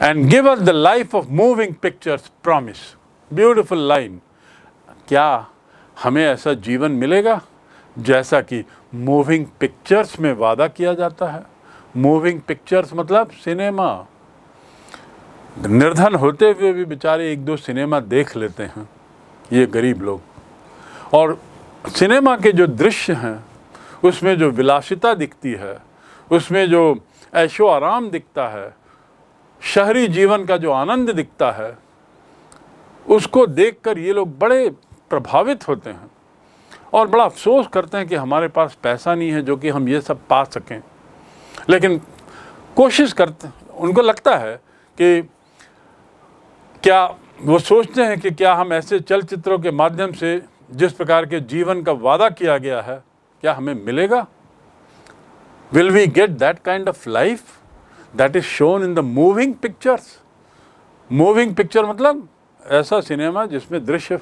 and give us the life of moving pictures promise. Beautiful line. क्या हमें ऐसा जीवन मिलेगा जैसा कि मूविंग पिक्चर्स में वादा किया जाता है मूविंग पिक्चर्स मतलब सिनेमा निर्धन होते हुए भी बेचारे एक दो सिनेमा देख लेते हैं ये गरीब लोग और सिनेमा के जो दृश्य हैं उसमें जो विलासिता दिखती है उसमें जो ऐशो आराम दिखता है शहरी जीवन का जो आनंद दिखता है उसको देखकर ये लोग बड़े प्रभावित होते हैं और बड़ा अफसोस करते हैं कि हमारे पास पैसा नहीं है जो कि हम ये सब पा सकें लेकिन कोशिश करते उनको लगता है कि क्या वो सोचते हैं कि क्या हम ऐसे चलचित्रों के माध्यम से जिस प्रकार के जीवन का वादा किया गया है क्या हमें मिलेगा will we get that kind of life that is shown in the moving pictures moving picture मतलब ऐसा सिनेमा जिसमें दृश्य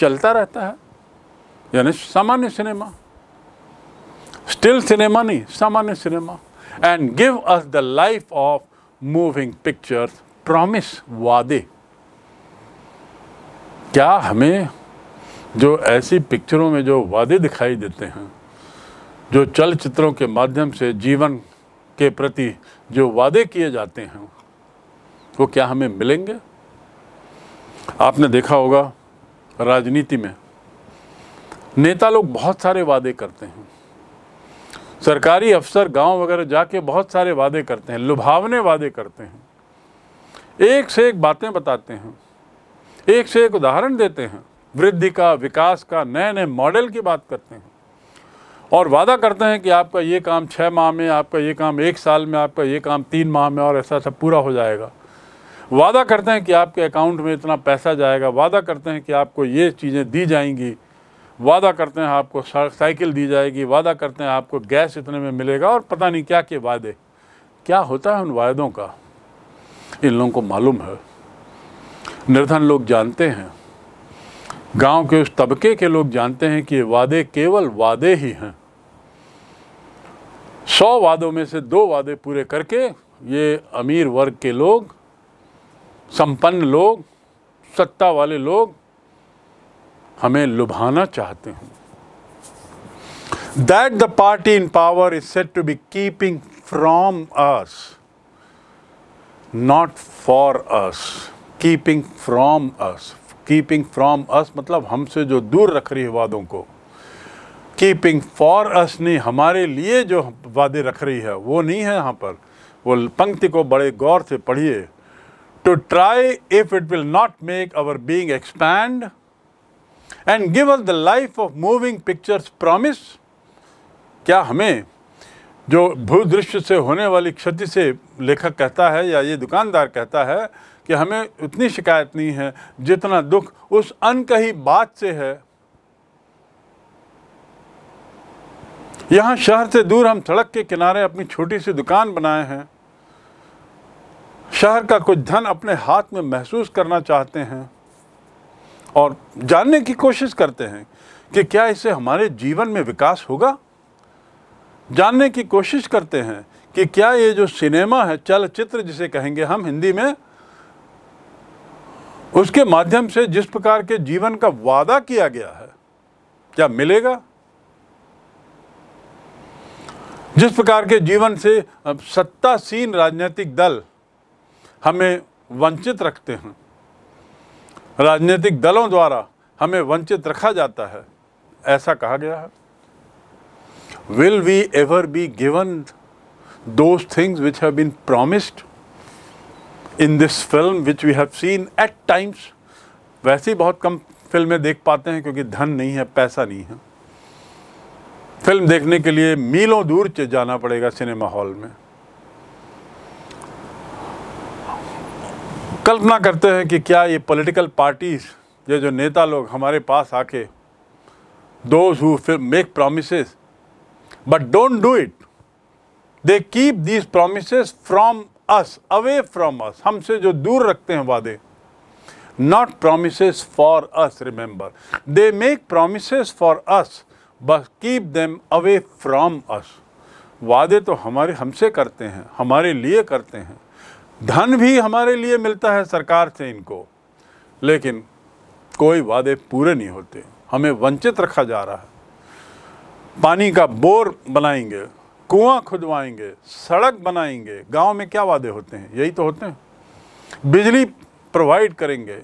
चलता रहता है यानी सामान्य सिनेमा स्टिल सिनेमा नहीं सामान्य cinema and give us the life of moving pictures promise वादे क्या हमें जो ऐसी पिक्चरों में जो वादे दिखाई देते हैं जो चलचित्रों के माध्यम से जीवन के प्रति जो वादे किए जाते हैं वो क्या हमें मिलेंगे आपने देखा होगा राजनीति में नेता लोग बहुत सारे वादे करते हैं सरकारी अफसर गांव वगैरह जाके बहुत सारे वादे करते हैं लुभावने वादे करते हैं एक से एक बातें बताते हैं एक से एक उदाहरण देते हैं वृद्धि का विकास का नए नए मॉडल की बात करते हैं और वादा करते हैं कि आपका ये काम छः माह में आपका ये काम एक साल में आपका ये काम तीन माह में और ऐसा सब पूरा हो जाएगा वादा करते हैं कि आपके अकाउंट में इतना पैसा जाएगा वादा करते हैं कि आपको ये चीज़ें दी जाएंगी वादा करते हैं आपको साइकिल दी जाएगी वादा करते हैं आपको गैस इतने में मिलेगा और पता नहीं क्या के वादे क्या होता है उन वायदों का इन लोगों को मालूम है निर्धन लोग जानते हैं गांव के उस तबके के लोग जानते हैं कि ये वादे केवल वादे ही हैं सौ वादों में से दो वादे पूरे करके ये अमीर वर्ग के लोग संपन्न लोग सत्ता वाले लोग हमें लुभाना चाहते हैं that the party in power is set to be keeping from us not for us keeping from us keeping from us मतलब हमसे जो दूर रख रही है वादों को कीपिंग फॉर अस नहीं हमारे लिए जो वादे रख रही है वो नहीं है यहाँ पर वो पंक्ति को बड़े गौर से पढ़िए to try if it will not make our being expand and give us the life of moving pictures promise क्या हमें जो भूदृश्य से होने वाली क्षति से लेखक कहता है या ये दुकानदार कहता है कि हमें उतनी शिकायत नहीं है जितना दुख उस अनकही बात से है यहाँ शहर से दूर हम सड़क के किनारे अपनी छोटी सी दुकान बनाए हैं शहर का कुछ धन अपने हाथ में महसूस करना चाहते हैं और जानने की कोशिश करते हैं कि क्या इससे हमारे जीवन में विकास होगा जानने की कोशिश करते हैं कि क्या ये जो सिनेमा है चलचित्र जिसे कहेंगे हम हिंदी में उसके माध्यम से जिस प्रकार के जीवन का वादा किया गया है क्या मिलेगा जिस प्रकार के जीवन से सत्तासीन राजनीतिक दल हमें वंचित रखते हैं राजनीतिक दलों द्वारा हमें वंचित रखा जाता है ऐसा कहा गया है will we ever be given those things which have been promised in this film which we have seen at times वैसे ही बहुत कम फिल्में देख पाते हैं क्योंकि धन नहीं है पैसा नहीं है फिल्म देखने के लिए मीलों दूर जाना पड़ेगा सिनेमा हॉल में कल्पना करते हैं कि क्या ये पॉलिटिकल पार्टीज ये जो नेता लोग हमारे पास आके those who make promise but don't do it they keep these promises from us away from us हमसे जो दूर रखते हैं वादे not promise for us remember they make promise for us बस keep them away from us वादे तो हमारे हमसे करते हैं हमारे लिए करते हैं धन भी हमारे लिए मिलता है सरकार से इनको लेकिन कोई वादे पूरे नहीं होते हमें वंचित रखा जा रहा है पानी का बोर बनाएंगे कुआं खुदवाएंगे सड़क बनाएंगे गांव में क्या वादे होते हैं यही तो होते हैं बिजली प्रोवाइड करेंगे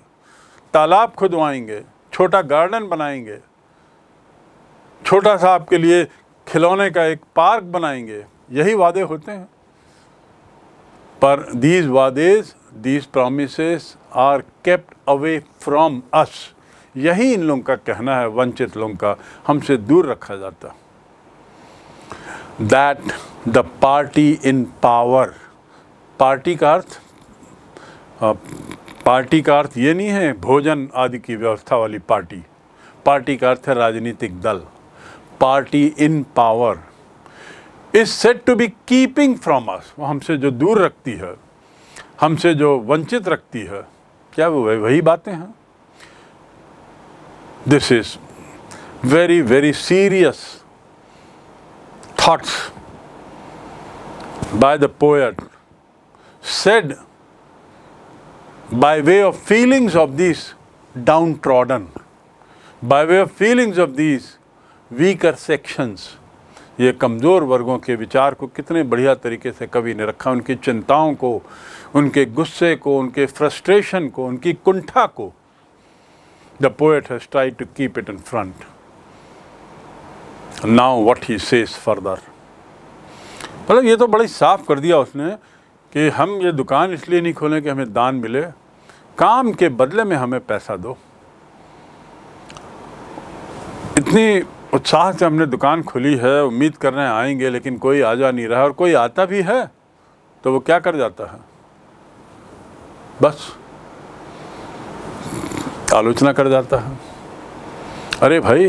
तालाब खुदवाएंगे छोटा गार्डन बनाएंगे छोटा सा आपके लिए खिलौने का एक पार्क बनाएंगे यही वादे होते हैं पर दीज वादेज these promise are kept away from us यही इन लोगों का कहना है वंचित लोगों का हमसे दूर रखा जाता that the party in power party का अर्थ पार्टी का अर्थ ये नहीं है भोजन आदि की व्यवस्था वाली पार्टी पार्टी का अर्थ है राजनीतिक दल party in power is set to be keeping from us वो हमसे जो दूर रखती है हमसे जो वंचित रखती है क्या वो वही बातें हैं this is very very serious thoughts by the poet said by way of feelings of these downtrodden, by way of feelings of these weaker sections ये कमज़ोर वर्गों के विचार को कितने बढ़िया तरीके से कवि ने रखा उनकी चिंताओं को उनके गुस्से को उनके फ्रस्ट्रेशन को उनकी कुंठा को the poet has try to keep it in front now what he says further मतलब ये तो बड़ी साफ कर दिया उसने कि हम ये दुकान इसलिए नहीं खोलें कि हमें दान मिले काम के बदले में हमें पैसा दो इतनी उत्साह से हमने दुकान खोली है उम्मीद कर रहे हैं आएंगे लेकिन कोई आ जा नहीं रहा और कोई आता भी है तो वो क्या कर जाता है बस आलोचना कर जाता है अरे भाई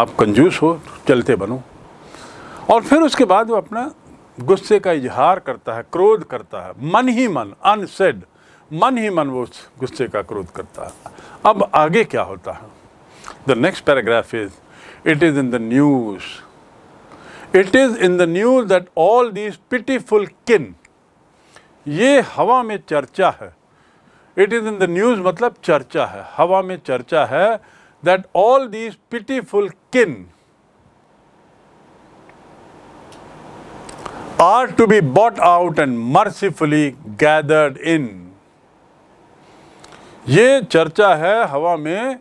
आप कंजूस हो चलते बनो और फिर उसके बाद वो अपना गुस्से का इजहार करता है क्रोध करता है मन ही मन अनसेड मन ही मन वो गुस्से का क्रोध करता है अब आगे क्या होता है the next paragraph is it is in the news. It is in the news that all these pitiful kin, ये हवा में चर्चा है It is in the news मतलब चर्चा है हवा में चर्चा है that all these pitiful kin are to be bought out and mercifully gathered in. ये चर्चा है हवा में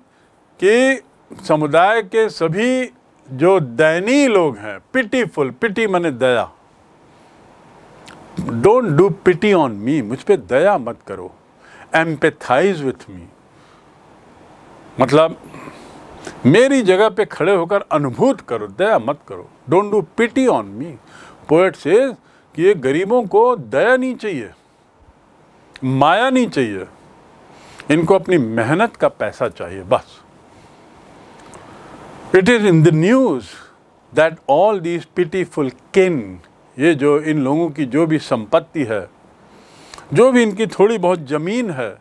कि समुदाय के सभी जो दयनीय लोग हैं पिटीफुल पिटी मैंने दया don't do pity on me मुझ पर दया मत करो एम्पेथाइज विथ मी मतलब मेरी जगह पे खड़े होकर अनुभूत करो दया मत करो don't do pity on me poet से कि ये गरीबों को दया नहीं चाहिए माया नहीं चाहिए इनको अपनी मेहनत का पैसा चाहिए बस it is in the news that all this pitiful kin ये जो इन लोगों की जो भी संपत्ति है जो भी इनकी थोड़ी बहुत ज़मीन है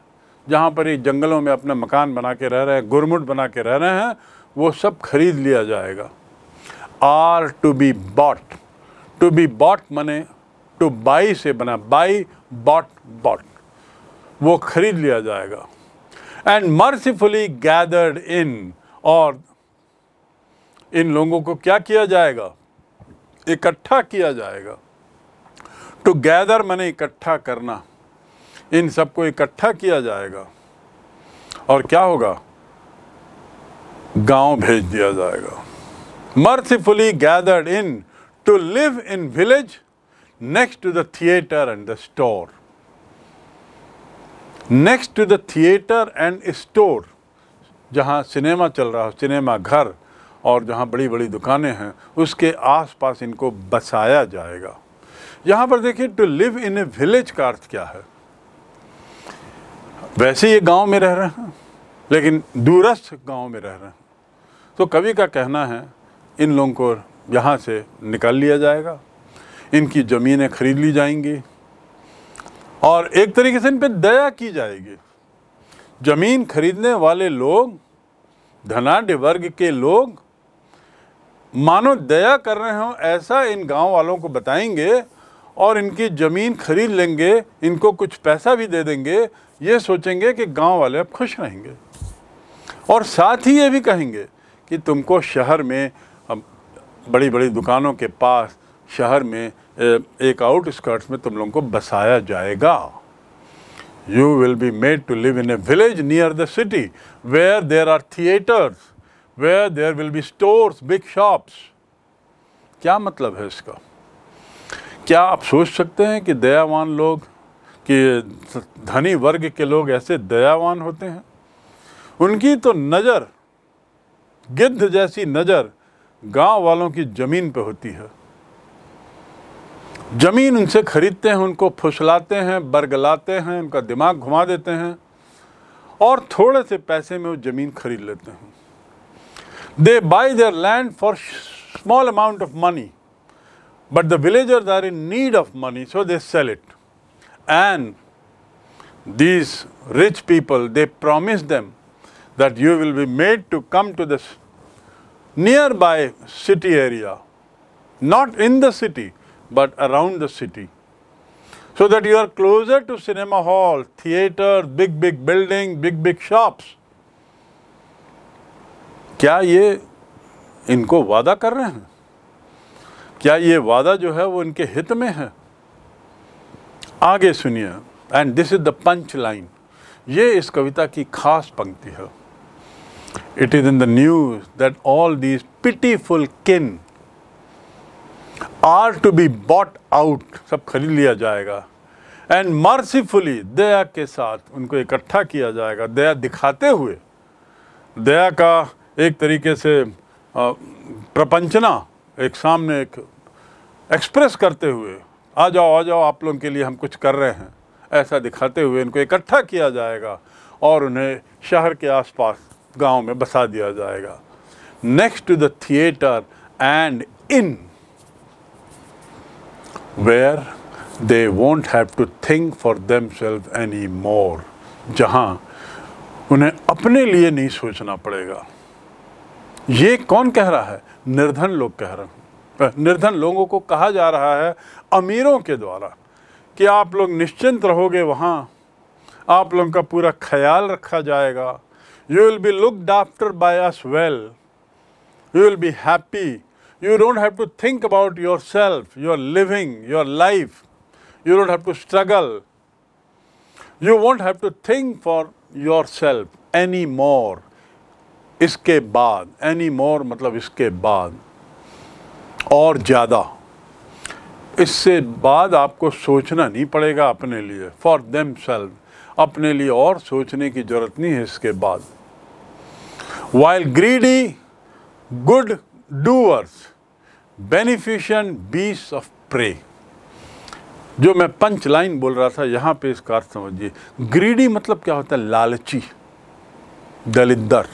जहाँ पर ये जंगलों में अपना मकान बना के रह रहे हैं गुरमुट बना के रह रहे हैं वो सब खरीद लिया जाएगा are to be bought to be bought money to buy से बना बाई बॉट बॉट वो खरीद लिया जाएगा एंड मर्सीफुली गैदर्ड इन और इन लोगों को क्या किया जाएगा इकट्ठा किया जाएगा टू गैदर मैंने इकट्ठा करना इन सबको इकट्ठा किया जाएगा और क्या होगा गांव भेज दिया जाएगा mercifully gathered in to live in village next to the theatre and the store next to the theatre and store जहां सिनेमा चल रहा हो सिनेमा घर और जहाँ बड़ी बड़ी दुकानें हैं उसके आसपास इनको बसाया जाएगा यहाँ पर देखिए to live in a village का अर्थ क्या है वैसे ये गांव में रह रहे हैं लेकिन दूरस्थ गांव में रह रहे हैं तो कवि का कहना है इन लोगों को यहाँ से निकाल लिया जाएगा इनकी ज़मीनें खरीद ली जाएंगी और एक तरीके से इन पर दया की जाएगी ज़मीन खरीदने वाले लोग धनाढ़ वर्ग के लोग मानो दया कर रहे हों ऐसा इन गांव वालों को बताएंगे और इनकी ज़मीन खरीद लेंगे इनको कुछ पैसा भी दे देंगे ये सोचेंगे कि गांव वाले अब खुश रहेंगे और साथ ही ये भी कहेंगे कि तुमको शहर में अब बड़ी बड़ी दुकानों के पास शहर में एक आउटस्कर्ट्स में तुम लोगों को बसाया जाएगा you will be made to live in a village near the city where there are theatres where there will be stores big shops क्या मतलब है इसका क्या आप सोच सकते हैं कि दयावान लोग कि धनी वर्ग के लोग ऐसे दयावान होते हैं उनकी तो नज़र गिद्ध जैसी नज़र गांव वालों की ज़मीन पे होती है ज़मीन उनसे ख़रीदते हैं उनको फुसलाते हैं बरगलाते हैं उनका दिमाग घुमा देते हैं और थोड़े से पैसे में वो ज़मीन ख़रीद लेते हैं They buy their land for small amount of money, but the villagers are in need of money, so they sell it. And these rich people, they promise them that you will be made to come to this nearby city area, not in the city, but around the city so that you are closer to cinema hall, theater, big, big building, big, big shops. क्या ये इनको वादा कर रहे हैं क्या ये वादा जो है वो इनके हित में है आगे सुनिए and this is the punch line ये इस कविता की खास पंक्ति है it is in the news that all these pitiful kin are to be bought out सब खरीद लिया जाएगा एंड मर्सीफुली दया के साथ उनको इकट्ठा किया जाएगा दया दिखाते हुए दया का एक तरीके से प्रपंचना एक सामने एक एक्सप्रेस करते हुए आ जाओ आ जाओ आप लोगों के लिए हम कुछ कर रहे हैं ऐसा दिखाते हुए इनको इकट्ठा किया जाएगा और उन्हें शहर के आसपास गांव में बसा दिया जाएगा next to the theatre and in where they won't have to think for themselves any more जहाँ उन्हें अपने लिए नहीं सोचना पड़ेगा ये कौन कह रहा है निर्धन लोग कह रहे हैं निर्धन लोगों को कहा जा रहा है अमीरों के द्वारा कि आप लोग निश्चिंत रहोगे वहाँ आप लोगों का पूरा ख्याल रखा जाएगा you will be looked after by us well you will be happy you don't have to think about yourself your living your life you don't have to struggle you won't have to think for yourself any more इसके बाद any more मतलब इसके बाद और ज़्यादा इससे बाद आपको सोचना नहीं पड़ेगा अपने लिए फॉर देम सेल्व अपने लिए और सोचने की ज़रूरत नहीं है इसके बाद while greedy good doers beneficent beasts of pray जो मैं पंच लाइन बोल रहा था यहाँ पे इसका अर्थ समझिए ग्रीडी मतलब क्या होता है लालची दलिद्दर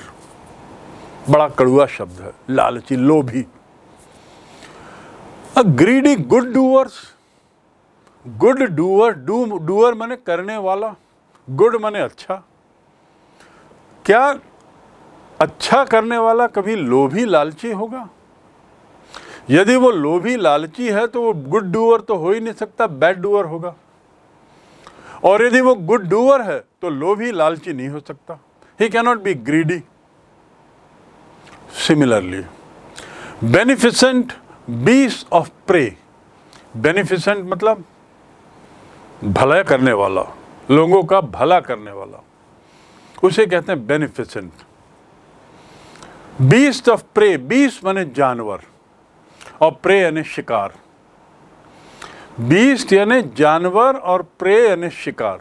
बड़ा कड़ुआ शब्द है लालची लोभी greedy good doers good doer do doer मैंने करने वाला गुड मैंने अच्छा क्या अच्छा करने वाला कभी लोभी लालची होगा यदि वो लोभी लालची है तो वो गुड डूअर तो हो ही नहीं सकता बैड डूअर होगा और यदि वो गुड डूअर है तो लोभी लालची नहीं हो सकता he cannot be greedy Similarly, beneficent beasts of prey beneficent मतलब भला करने वाला लोगों का भला करने वाला उसे कहते हैं बेनिफिसेंट बीस्ट ऑफ प्रे बीस माने जानवर और प्रे यानी शिकार बीस्ट यानी जानवर और प्रे यानी शिकार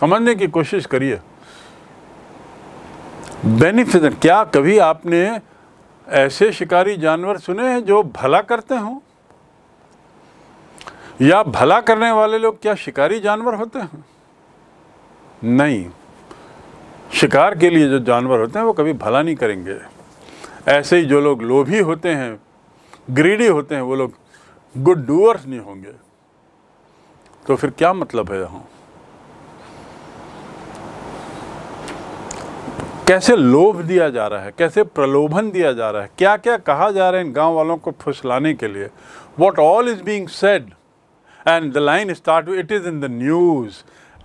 समझने की कोशिश करिए बेनिफिट क्या कभी आपने ऐसे शिकारी जानवर सुने हैं जो भला करते हों या भला करने वाले लोग क्या शिकारी जानवर होते हैं नहीं शिकार के लिए जो जानवर होते हैं वो कभी भला नहीं करेंगे ऐसे ही जो लोग लोभी होते हैं ग्रीडी होते हैं वो लोग गुड डूअर्स नहीं होंगे तो फिर क्या मतलब है यहाँ कैसे लोभ दिया जा रहा है कैसे प्रलोभन दिया जा रहा है क्या क्या कहा जा रहा है इन गांव वालों को फुसलाने के लिए what all is being said and the line start it is in the news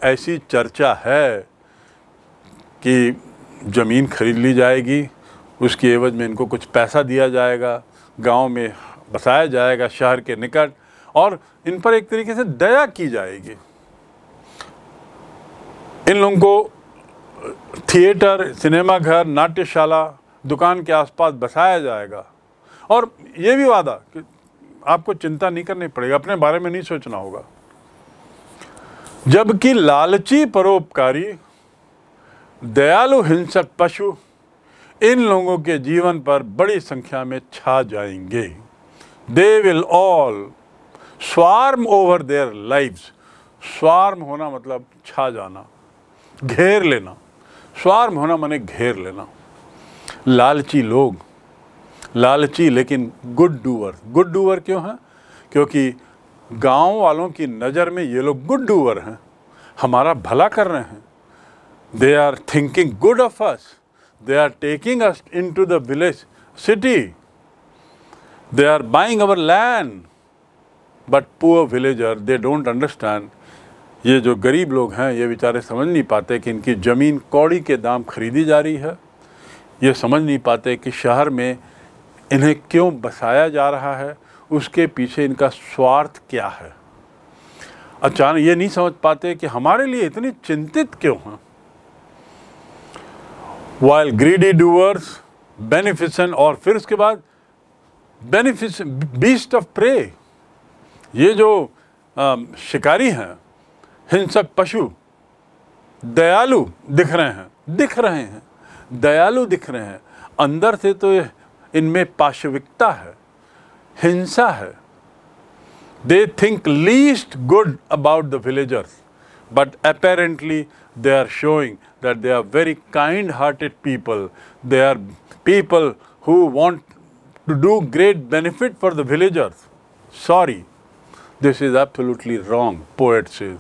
ऐसी चर्चा है कि ज़मीन खरीद ली जाएगी उसकी एवज में इनको कुछ पैसा दिया जाएगा गांव में बसाया जाएगा शहर के निकट और इन पर एक तरीके से दया की जाएगी इन लोगों को थिएटर सिनेमाघर नाट्यशाला दुकान के आसपास बसाया जाएगा और ये भी वादा कि आपको चिंता नहीं करनी पड़ेगा अपने बारे में नहीं सोचना होगा जबकि लालची परोपकारी दयालु हिंसक पशु इन लोगों के जीवन पर बड़ी संख्या में छा जाएंगे they will all swarm over their lives swarm होना मतलब छा जाना घेर लेना स्वार्म होना मैंने घेर लेना लालची लोग लालची लेकिन गुड डूवर गुड डूवर क्यों हैं क्योंकि गांव वालों की नज़र में ये लोग गुड डूवर हैं हमारा भला कर रहे हैं they are thinking good of us they are taking us into the village city they are buying our land but poor villager they don't understand ये जो गरीब लोग हैं ये बेचारे समझ नहीं पाते कि इनकी ज़मीन कौड़ी के दाम खरीदी जा रही है ये समझ नहीं पाते कि शहर में इन्हें क्यों बसाया जा रहा है उसके पीछे इनका स्वार्थ क्या है अचानक ये नहीं समझ पाते कि हमारे लिए इतने चिंतित क्यों हैं वाइल ग्रीडी डूअर्स बेनिफिशन और फिर उसके बाद बेनिफिश बीस्ट ऑफ प्रे ये जो आ, शिकारी हैं हिंसक पशु दयालु दिख रहे हैं दिख रहे हैं दयालु दिख रहे हैं अंदर से तो इनमें पाशविकता है हिंसा है they think least good about the villagers but apparently they are showing that they are very kind hearted people they are people who want to do great benefit for the villagers sorry this is absolutely wrong poets is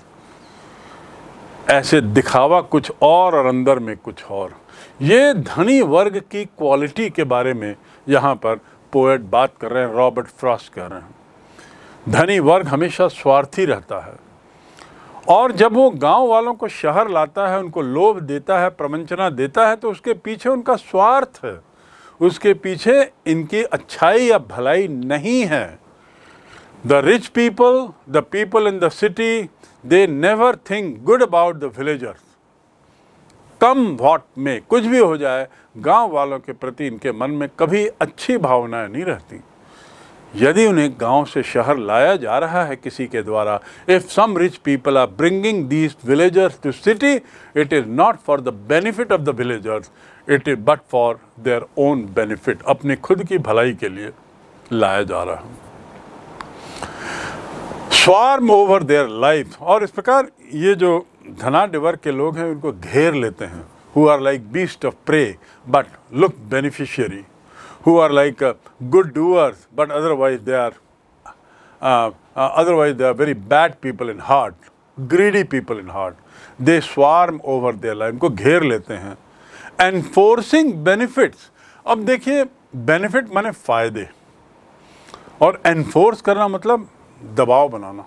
ऐसे दिखावा कुछ और और अंदर में कुछ और ये धनी वर्ग की क्वालिटी के बारे में यहाँ पर पोएट बात कर रहे हैं रॉबर्ट फ्रॉस्ट कह रहे हैं धनी वर्ग हमेशा स्वार्थी रहता है और जब वो गांव वालों को शहर लाता है उनको लोभ देता है प्रवंचना देता है तो उसके पीछे उनका स्वार्थ है उसके पीछे इनकी अच्छाई या भलाई नहीं है the rich people the people in the city they never think good about the villagers come what में कुछ भी हो जाए गांव वालों के प्रति इनके मन में कभी अच्छी भावनाएं नहीं रहती यदि उन्हें गांव से शहर लाया जा रहा है किसी के द्वारा if some rich people are bringing these villagers to city it is not for the benefit of the villagers it is but for their own benefit अपने खुद की भलाई के लिए लाया जा रहा है स्वार्म ओवर देयर लाइफ और इस प्रकार ये जो धनाढ़ वर्ग के लोग हैं उनको घेर लेते हैं who are like beast of prey but look beneficiary who are like good doers but otherwise they are otherwise they are very bad people in heart greedy people in heart they swarm over their life उनको घेर लेते हैं and forcing benefits अब देखिए benefit माने फ़ायदे और enforce करना मतलब दबाव बनाना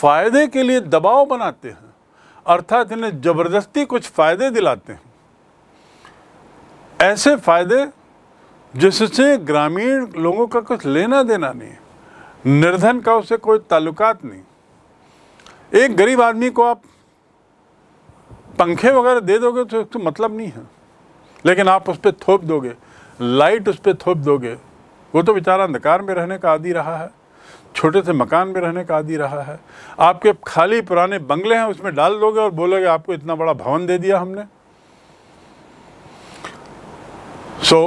फ़ायदे के लिए दबाव बनाते हैं अर्थात इन्हें ज़बरदस्ती कुछ फ़ायदे दिलाते हैं ऐसे फ़ायदे जिससे ग्रामीण लोगों का कुछ लेना देना नहीं निर्धन का उसे कोई ताल्लुकात नहीं एक गरीब आदमी को आप पंखे वगैरह दे दोगे तो उसका मतलब नहीं है लेकिन आप उस पर थोप दोगे लाइट उस पर थोप दोगे वो तो बेचारा अंधकार में रहने का आदि रहा है छोटे से मकान में रहने का आदि रहा है आपके खाली पुराने बंगले हैं उसमें डाल दोगे और बोलोगे आपको इतना बड़ा भवन दे दिया हमने सो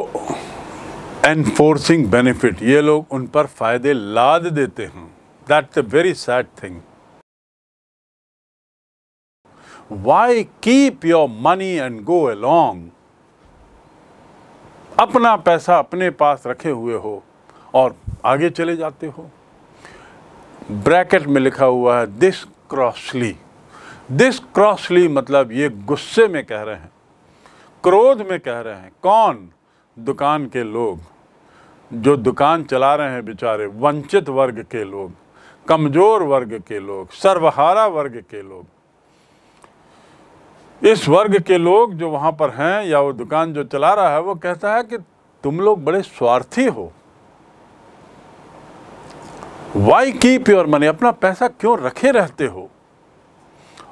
एनफोर्सिंग बेनिफिट ये लोग उन पर फ़ायदे लाद देते हैं that's a very sad thing why keep your money and go along अपना पैसा अपने पास रखे हुए हो और आगे चले जाते हो ब्रैकेट में लिखा हुआ है दिस क्रॉसली दिस क्रॉसली मतलब ये गुस्से में कह रहे हैं क्रोध में कह रहे हैं कौन दुकान के लोग जो दुकान चला रहे हैं बेचारे वंचित वर्ग के लोग कमज़ोर वर्ग के लोग सर्वहारा वर्ग के लोग इस वर्ग के लोग जो वहाँ पर हैं या वो दुकान जो चला रहा है वो कहता है कि तुम लोग बड़े स्वार्थी हो वाई कीप योर मनी अपना पैसा क्यों रखे रहते हो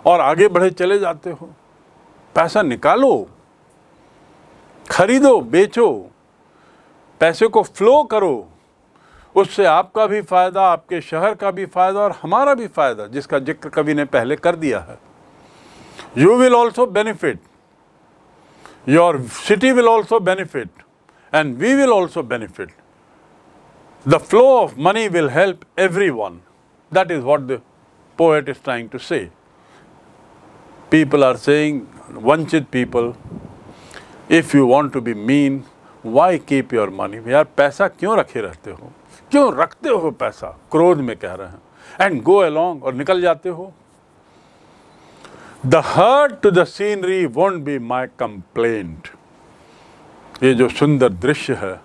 और आगे बढ़े चले जाते हो पैसा निकालो खरीदो बेचो पैसे को फ्लो करो उससे आपका भी फ़ायदा आपके शहर का भी फ़ायदा और हमारा भी फ़ायदा जिसका जिक्र कवि ने पहले कर दिया है you will also benefit your city will also benefit and we will also benefit The flow of money will help everyone. That is what the poet is trying to say. People are saying, wanted people, if you want to be mean, why keep your money? Why paisa kyun rakhe rehte ho? Kyun rakhte ho paisa? Krodh mein keh rahe And go along or nikal jate ho? The hurt to the scenery won't be my complaint. Ye jo sundar drishya hai,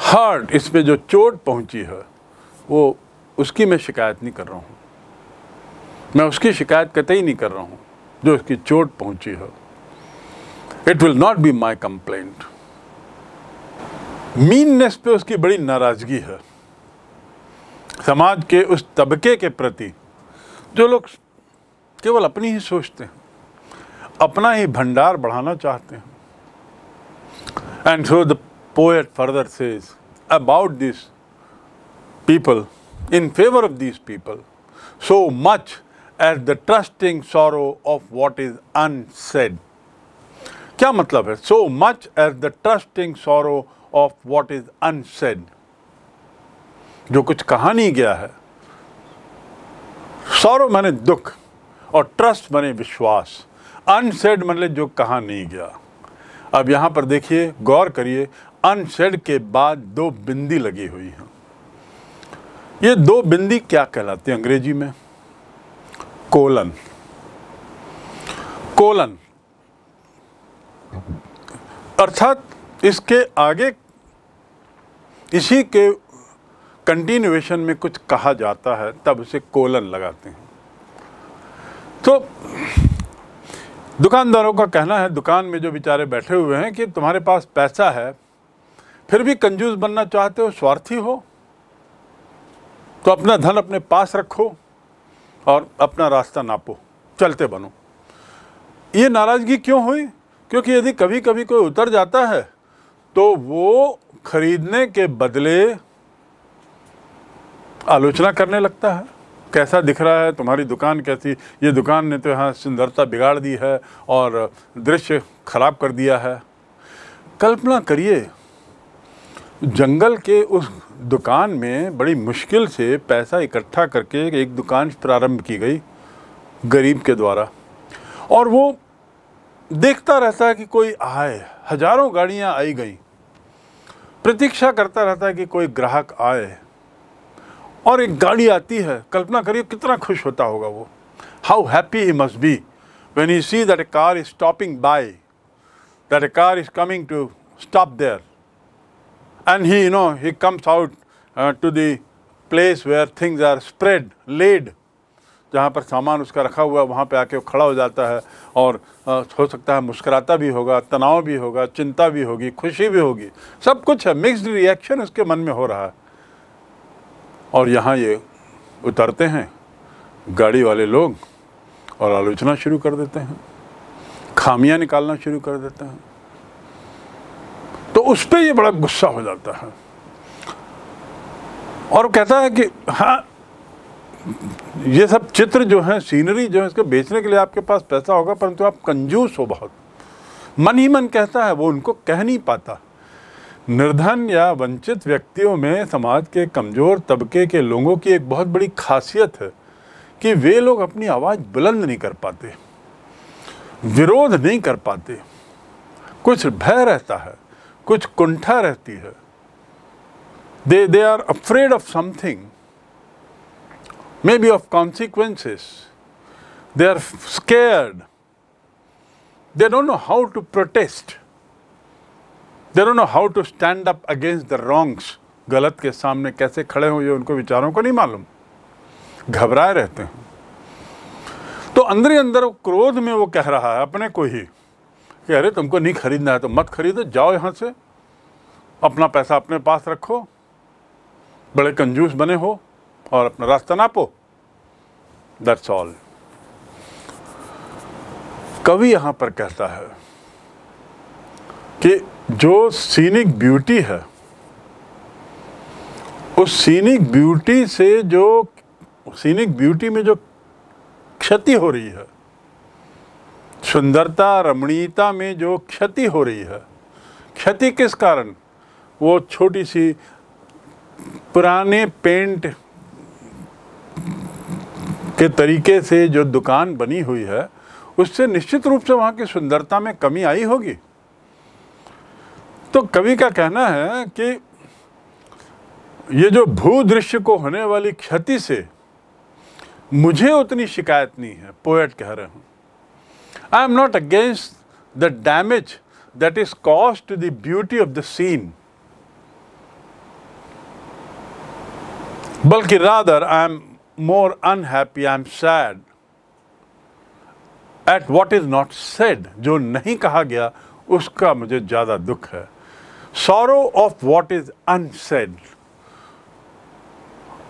heart इस पर जो चोट पहुंची है वो उसकी मैं शिकायत नहीं कर रहा हूँ मैं उसकी शिकायत कतई नहीं कर रहा हूँ जो उसकी चोट पहुंची है it will not be my complaint meanness पे उसकी बड़ी नाराज़गी है समाज के उस तबके के प्रति जो लोग केवल अपनी ही सोचते हैं अपना ही भंडार बढ़ाना चाहते हैं and so the poet further says about these people, in favor of these people, so much as the trusting sorrow of what is unsaid. क्या मतलब है so much as the trusting sorrow of what is unsaid जो कुछ कहा नहीं गया है sorrow माने दुख और ट्रस्ट माने विश्वास अनसेड मतलब जो कहा नहीं गया अब यहाँ पर देखिए गौर करिए अनशेड के बाद दो बिंदी लगी हुई है ये दो बिंदी क्या कहलाती है अंग्रेजी में कोलन कोलन अर्थात इसके आगे इसी के कंटिन्यूएशन में कुछ कहा जाता है तब उसे कोलन लगाते हैं तो दुकानदारों का कहना है दुकान में जो बेचारे बैठे हुए हैं कि तुम्हारे पास पैसा है फिर भी कंजूस बनना चाहते हो स्वार्थी हो तो अपना धन अपने पास रखो और अपना रास्ता नापो चलते बनो ये नाराज़गी क्यों हुई क्योंकि यदि कभी कभी कोई उतर जाता है तो वो खरीदने के बदले आलोचना करने लगता है कैसा दिख रहा है तुम्हारी दुकान कैसी ये दुकान ने तो यहाँ सुंदरता बिगाड़ दी है और दृश्य खराब कर दिया है कल्पना करिए जंगल के उस दुकान में बड़ी मुश्किल से पैसा इकट्ठा करके एक दुकान प्रारंभ की गई गरीब के द्वारा और वो देखता रहता है कि कोई आए हजारों गाड़ियाँ आई गई प्रतीक्षा करता रहता है कि कोई ग्राहक आए और एक गाड़ी आती है कल्पना करिए कितना खुश होता होगा वो how happy he must be when you see that a car is stopping by that a car is coming to stop there and he you know he comes out to the place where things are spread laid जहाँ पर सामान उसका रखा हुआ है वहाँ पे आके वो खड़ा हो जाता है और आ, uh, हो सकता है मुस्कराता भी होगा तनाव भी होगा चिंता भी होगी खुशी भी होगी सब कुछ है मिक्सड रिएक्शन उसके मन में हो रहा है और यहाँ ये उतरते हैं गाड़ी वाले लोग और आलोचना शुरू कर देते हैं खामियां निकालना शुरू कर देते हैं तो उस पर ये बड़ा गुस्सा हो जाता है और कहता है कि हाँ ये सब चित्र जो है सीनरी जो है इसको बेचने के लिए आपके पास पैसा होगा परंतु आप कंजूस हो बहुत मन ही मन कहता है वो उनको कह नहीं पाता निर्धन या वंचित व्यक्तियों में समाज के कमज़ोर तबके के लोगों की एक बहुत बड़ी खासियत है कि वे लोग अपनी आवाज़ बुलंद नहीं कर पाते विरोध नहीं कर पाते कुछ भय रहता है कुछ कुंठा रहती है they they are afraid of something maybe of consequences they are scared they don't know how to protest they don't know how to stand up against the wrongs गलत के सामने कैसे खड़े हों ये उनको विचारों को नहीं मालूम घबराए रहते हैं तो अंदर ही अंदर क्रोध में वो कह रहा है अपने को ही कि अरे तुमको नहीं खरीदना है तो मत खरीदो जाओ यहाँ से अपना पैसा अपने पास रखो बड़े कंजूस बने हो और अपना रास्ता नापो दैट्स ऑल कवि यहाँ पर कहता है कि जो सीनिक ब्यूटी है उस सीनिक ब्यूटी से जो सीनिक ब्यूटी में जो क्षति हो रही है सुंदरता रमणीयता में जो क्षति हो रही है क्षति किस कारण वो छोटी सी पुराने पेंट के तरीके से जो दुकान बनी हुई है उससे निश्चित रूप से वहाँ की सुंदरता में कमी आई होगी तो कवि का कहना है कि ये जो भू दृश्य को होने वाली क्षति से मुझे उतनी शिकायत नहीं है पोएट कह रहे हूँ I am not against the damage that is cause to the beauty of the scene बल्कि rather I am more unhappy I am sad at what is not said जो नहीं कहा गया उसका मुझे ज़्यादा दुख है sorrow of what is unsaid.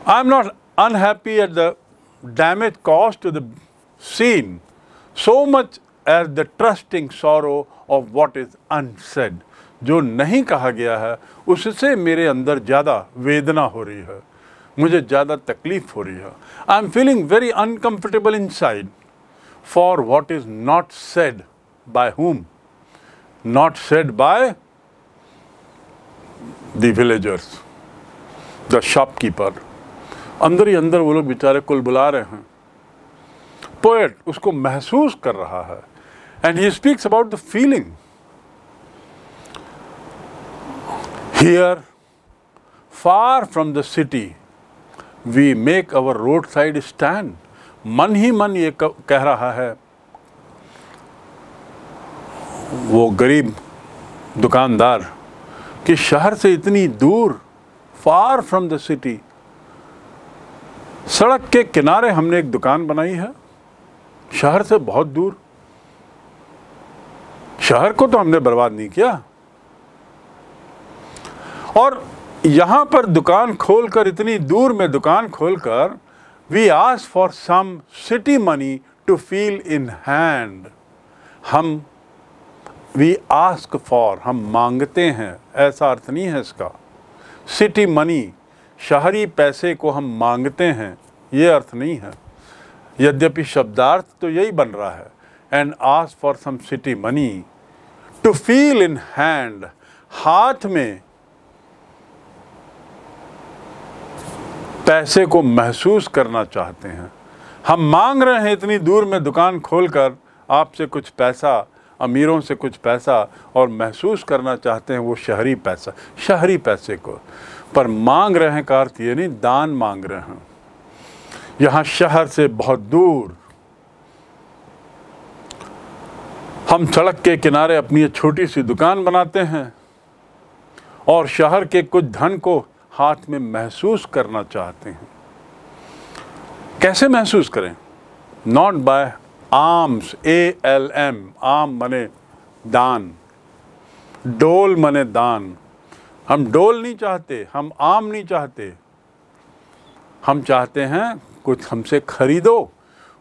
I am not unhappy at the damage caused to the scene so much as the trusting sorrow of what is unsaid. जो नहीं कहा गया है उससे मेरे अंदर ज़्यादा वेदना हो रही है मुझे ज़्यादा तकलीफ हो रही है I am feeling very uncomfortable inside for what is not said by whom not said by the villagers the shopkeeper अंदर ही अंदर वो लोग बेचारे कुल बुला रहे हैं पोएट उसको महसूस कर रहा है and he speaks about the feeling here far from the city we make our roadside stand मन ही मन ये कह रहा है वो गरीब दुकानदार कि शहर से इतनी दूर फार फ्रॉम द सिटी सड़क के किनारे हमने एक दुकान बनाई है शहर से बहुत दूर शहर को तो हमने बर्बाद नहीं किया और यहाँ पर दुकान खोलकर इतनी दूर में दुकान खोलकर we ask for some city money to feel in hand हम वी आस्क फॉर हम मांगते हैं ऐसा अर्थ नहीं है इसका सिटी मनी शहरी पैसे को हम मांगते हैं ये अर्थ नहीं है यद्यपि शब्दार्थ तो यही बन रहा है and ask for some city money to feel in hand हाथ में पैसे को महसूस करना चाहते हैं हम मांग रहे हैं इतनी दूर में दुकान खोलकर आपसे कुछ पैसा अमीरों से कुछ पैसा और महसूस करना चाहते हैं वो शहरी पैसा शहरी पैसे को पर मांग रहे हैं का अर्थ ये नहीं दान मांग रहे हैं यहाँ शहर से बहुत दूर हम सड़क के किनारे अपनी एक छोटी सी दुकान बनाते हैं और शहर के कुछ धन को हाथ में महसूस करना चाहते हैं कैसे महसूस करें not by alms A L M आम मने दान डोल मने दान हम डोल नहीं चाहते हम आम नहीं चाहते हम चाहते हैं कुछ हमसे खरीदो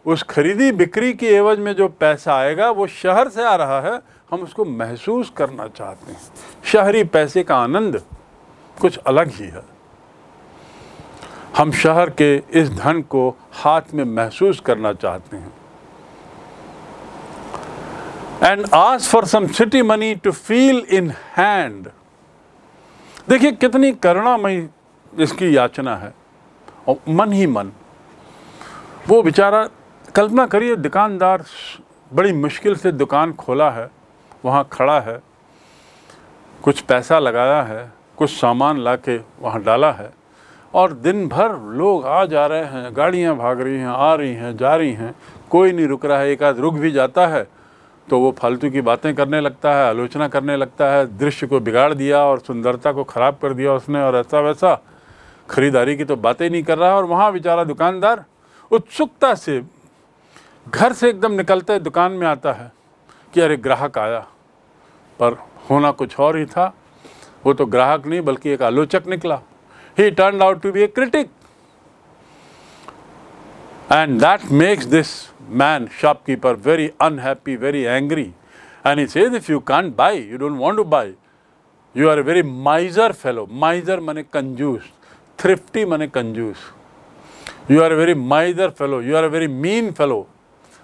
उस खरीदी बिक्री की एवज में जो पैसा आएगा वो शहर से आ रहा है हम उसको महसूस करना चाहते हैं शहरी पैसे का आनंद कुछ अलग ही है हम शहर के इस धन को हाथ में महसूस करना चाहते हैं and ask for some city money to feel in hand देखिए कितनी करुणामयी इसकी याचना है और मन ही मन वो बेचारा कल्पना करिए दुकानदार बड़ी मुश्किल से दुकान खोला है वहाँ खड़ा है कुछ पैसा लगाया है कुछ सामान ला के वहाँ डाला है और दिन भर लोग आ जा रहे हैं गाड़ियाँ भाग रही हैं आ रही हैं जा रही हैं कोई नहीं रुक रहा है एक आध रुक भी जाता है तो वो फालतू की बातें करने लगता है आलोचना करने लगता है दृश्य को बिगाड़ दिया और सुंदरता को ख़राब कर दिया उसने और ऐसा वैसा ख़रीदारी की तो बातें नहीं कर रहा और वहाँ बेचारा दुकानदार उत्सुकता से घर से एकदम निकलते दुकान में आता है कि अरे ग्राहक आया पर होना कुछ और ही था वो तो ग्राहक नहीं बल्कि एक आलोचक निकला he turn out to be a critic And that makes this man, shopkeeper, very unhappy, very angry. And he says, if you can't buy, you don't want to buy, you are a very miser fellow. Miser money conjuice, thrifty money conjuice. You are a very miser fellow. You are a very mean fellow.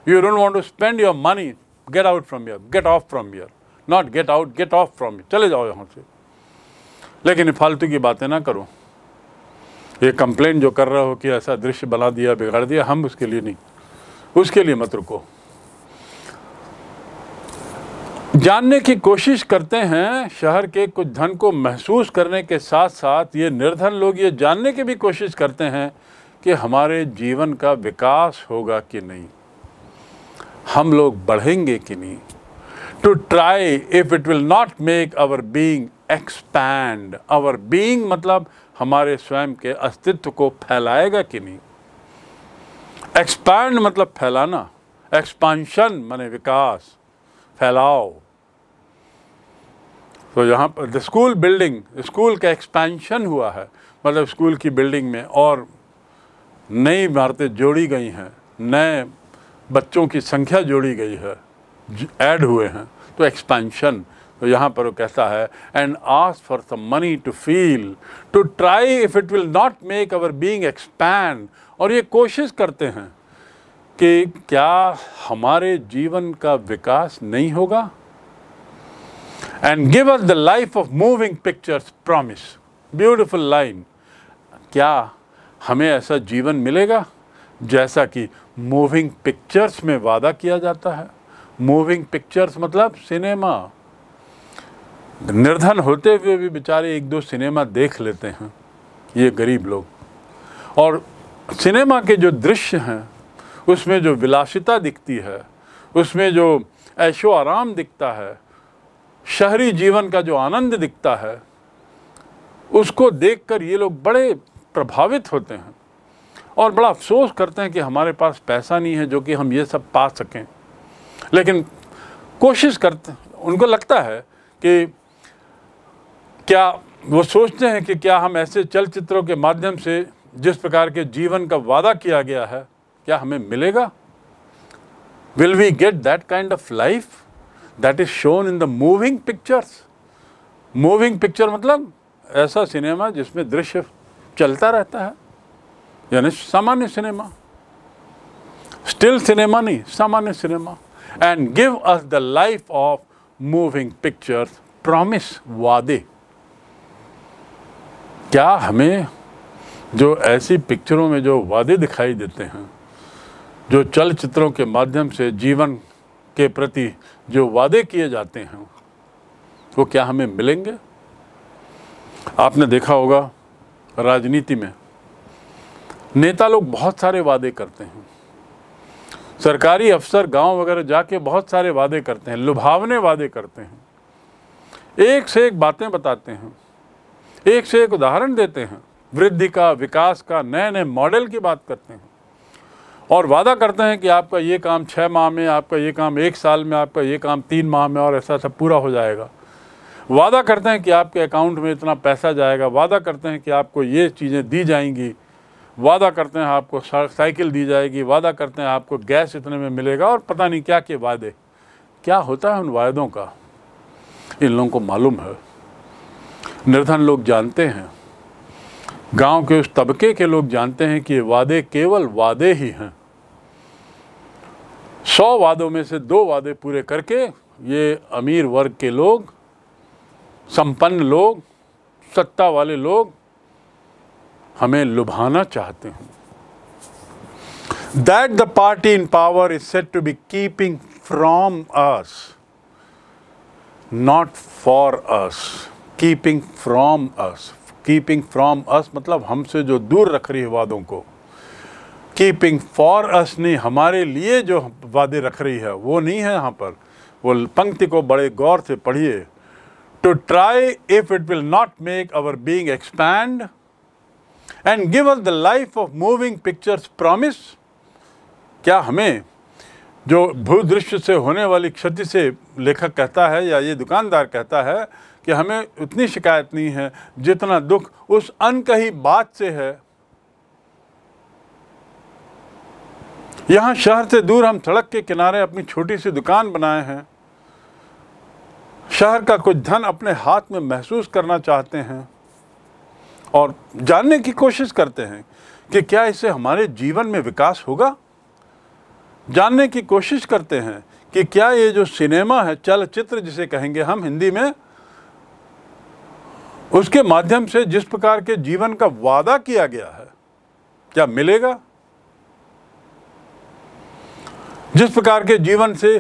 You don't want to spend your money. Get out from here. Get off from here. Not get out, get off from here. चले जाओ यहाँ से लेकिन फालतू की बातें ना करो ये कंप्लेन जो कर रहा हो कि ऐसा दृश्य बना दिया बिगाड़ दिया हम उसके लिए नहीं उसके लिए मत रुको जानने की कोशिश करते हैं शहर के कुछ धन को महसूस करने के साथ साथ ये निर्धन लोग ये जानने की भी कोशिश करते हैं कि हमारे जीवन का विकास होगा कि नहीं हम लोग बढ़ेंगे कि नहीं to try if it will not make our being expand our being मतलब हमारे स्वयं के अस्तित्व को फैलाएगा कि नहीं एक्सपैंड मतलब फैलाना एक्सपांशन माने विकास फैलाओ तो यहाँ पर स्कूल बिल्डिंग स्कूल का एक्सपेंशन हुआ है मतलब स्कूल की बिल्डिंग में और नई इमारतें जोड़ी गई हैं नए बच्चों की संख्या जोड़ी गई है ऐड हुए हैं तो एक्सपेंशन तो यहाँ पर वो कहता है and ask for some money to feel to try if it will not make our being expand और ये कोशिश करते हैं कि क्या हमारे जीवन का विकास नहीं होगा and give us the life of moving pictures promise beautiful line क्या हमें ऐसा जीवन मिलेगा जैसा कि मूविंग पिक्चर्स में वादा किया जाता है मूविंग पिक्चर्स मतलब सिनेमा निर्धन होते हुए भी बेचारे एक दो सिनेमा देख लेते हैं ये गरीब लोग और सिनेमा के जो दृश्य हैं उसमें जो विलासिता दिखती है उसमें जो ऐशो आराम दिखता है शहरी जीवन का जो आनंद दिखता है उसको देखकर ये लोग बड़े प्रभावित होते हैं और बड़ा अफसोस करते हैं कि हमारे पास पैसा नहीं है जो कि हम ये सब पा सकें लेकिन कोशिश करते उनको लगता है कि क्या वो सोचते हैं कि क्या हम ऐसे चलचित्रों के माध्यम से जिस प्रकार के जीवन का वादा किया गया है क्या हमें मिलेगा will we get that kind of life that is shown in the moving pictures moving picture मतलब ऐसा सिनेमा जिसमें दृश्य चलता रहता है यानी सामान्य सिनेमा स्टिल सिनेमा नहीं सामान्य cinema and give us the life of moving pictures promise वादे क्या हमें जो ऐसी पिक्चरों में जो वादे दिखाई देते हैं जो चलचित्रों के माध्यम से जीवन के प्रति जो वादे किए जाते हैं वो क्या हमें मिलेंगे आपने देखा होगा राजनीति में नेता लोग बहुत सारे वादे करते हैं सरकारी अफसर गांव वगैरह जाके बहुत सारे वादे करते हैं लुभावने वादे करते हैं एक से एक बातें बताते हैं एक से एक उदाहरण देते हैं वृद्धि का विकास का नए नए मॉडल की बात करते हैं और वादा करते हैं कि आपका ये काम छः माह में आपका ये काम एक साल में आपका ये काम तीन माह में और ऐसा सब पूरा हो जाएगा वादा करते हैं कि आपके अकाउंट में इतना पैसा जाएगा वादा करते हैं कि आपको ये चीज़ें दी जाएंगी वादा करते हैं आपको साइकिल दी जाएगी वादा करते हैं आपको गैस इतने में मिलेगा और पता नहीं क्या के वादे क्या होता है उन वायदों का इन लोगों को मालूम है निर्धन लोग जानते हैं गांव के उस तबके के लोग जानते हैं कि ये वादे केवल वादे ही हैं सौ वादों में से दो वादे पूरे करके ये अमीर वर्ग के लोग संपन्न लोग सत्ता वाले लोग हमें लुभाना चाहते हैं that the party in power is set to be keeping from us not for us keeping from us keeping from us मतलब हमसे जो दूर रख रही है वादों को कीपिंग फॉर अस नहीं हमारे लिए जो वादे रख रही है वो नहीं है यहाँ पर वो पंक्ति को बड़े गौर से पढ़िए to try if it will not make our being expand and give us the life of moving pictures promise क्या हमें जो भूदृश्य से होने वाली क्षति से लेखक कहता है या ये दुकानदार कहता है कि हमें इतनी शिकायत नहीं है जितना दुख उस अनकही बात से है यहाँ शहर से दूर हम सड़क के किनारे अपनी छोटी सी दुकान बनाए हैं शहर का कुछ धन अपने हाथ में महसूस करना चाहते हैं और जानने की कोशिश करते हैं कि क्या इससे हमारे जीवन में विकास होगा जानने की कोशिश करते हैं कि क्या ये जो सिनेमा है चलचित्र जिसे कहेंगे हम हिंदी में उसके माध्यम से जिस प्रकार के जीवन का वादा किया गया है क्या मिलेगा जिस प्रकार के जीवन से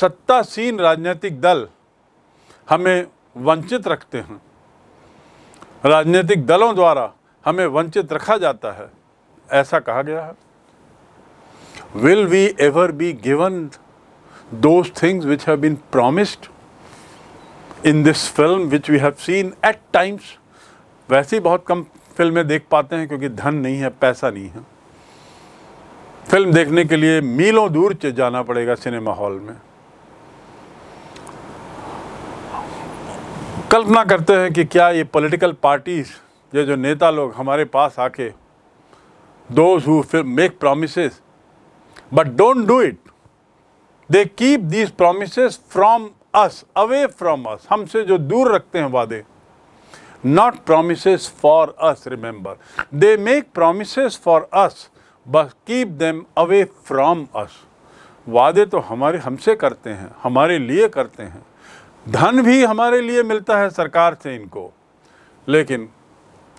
सत्तासीन राजनीतिक दल हमें वंचित रखते हैं राजनीतिक दलों द्वारा हमें वंचित रखा जाता है ऐसा कहा गया है will we ever be given those things which have been promised in this film which we have seen at times वैसे ही बहुत कम फिल्में देख पाते हैं क्योंकि धन नहीं है पैसा नहीं है फिल्म देखने के लिए मीलों दूर जाना पड़ेगा सिनेमा हॉल में कल्पना करते हैं कि क्या ये पॉलिटिकल पार्टीज ये जो नेता लोग हमारे पास आके those who make promise but don't do it they keep these promise from us away from us हमसे जो दूर रखते हैं वादे not promise for us remember they make promise for us बस keep them away from us वादे तो हमारे हमसे करते हैं हमारे लिए करते हैं धन भी हमारे लिए मिलता है सरकार से इनको लेकिन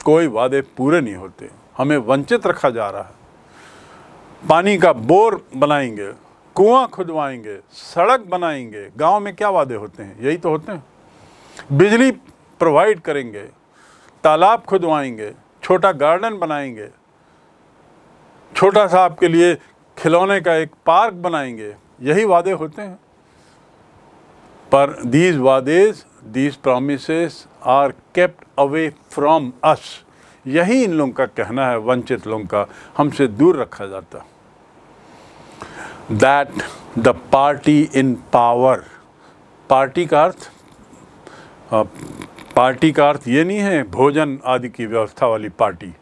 कोई वादे पूरे नहीं होते हमें वंचित रखा जा रहा है पानी का बोर बनाएंगे कुआं खुदवाएंगे सड़क बनाएंगे गांव में क्या वादे होते हैं यही तो होते हैं बिजली प्रोवाइड करेंगे तालाब खुदवाएंगे छोटा गार्डन बनाएंगे छोटा सा आपके लिए खिलौने का एक पार्क बनाएंगे यही वादे होते हैं पर दीज वादेज these promise are kept away from us यही इन लोगों का कहना है वंचित लोगों का हमसे दूर रखा जाता है that the party in power party का अर्थ पार्टी का अर्थ ये नहीं है भोजन आदि की व्यवस्था वाली पार्टी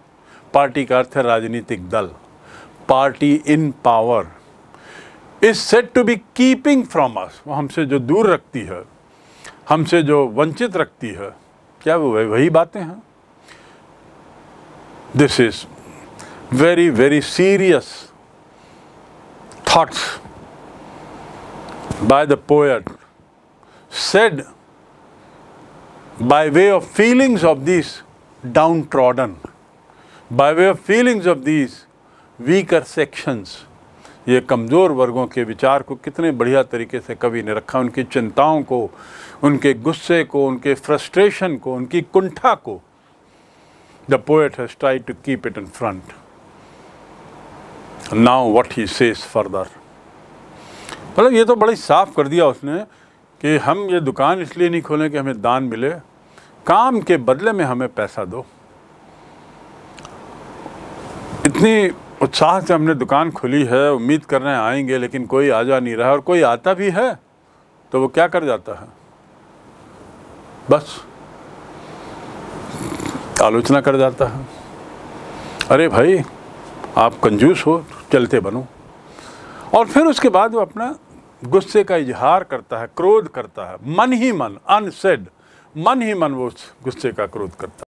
पार्टी का अर्थ है राजनीतिक दल party in power is set to be keeping from us वो हमसे जो दूर रखती है हमसे जो वंचित रखती है क्या वो वही बातें हैं this is very very serious thoughts by the poet said by way of feelings of these downtrodden, by way of feelings of these weaker sections. ये कमज़ोर वर्गों के विचार को कितने बढ़िया तरीके से कवि ने रखा उनकी चिंताओं को उनके गुस्से को उनके फ्रस्ट्रेशन को उनकी कुंठा को the poet has try to keep it in front now what he says further मतलब ये तो बड़ी साफ कर दिया उसने कि हम ये दुकान इसलिए नहीं खोलें कि हमें दान मिले काम के बदले में हमें पैसा दो इतनी उत्साह से हमने दुकान खोली है उम्मीद कर रहे हैं आएंगे लेकिन कोई आ जा नहीं रहा और कोई आता भी है तो वो क्या कर जाता है बस आलोचना कर जाता है अरे भाई आप कंजूस हो चलते बनो और फिर उसके बाद वो अपना गुस्से का इजहार करता है क्रोध करता है मन ही मन अनसेड मन ही मन वो गुस्से का क्रोध करता है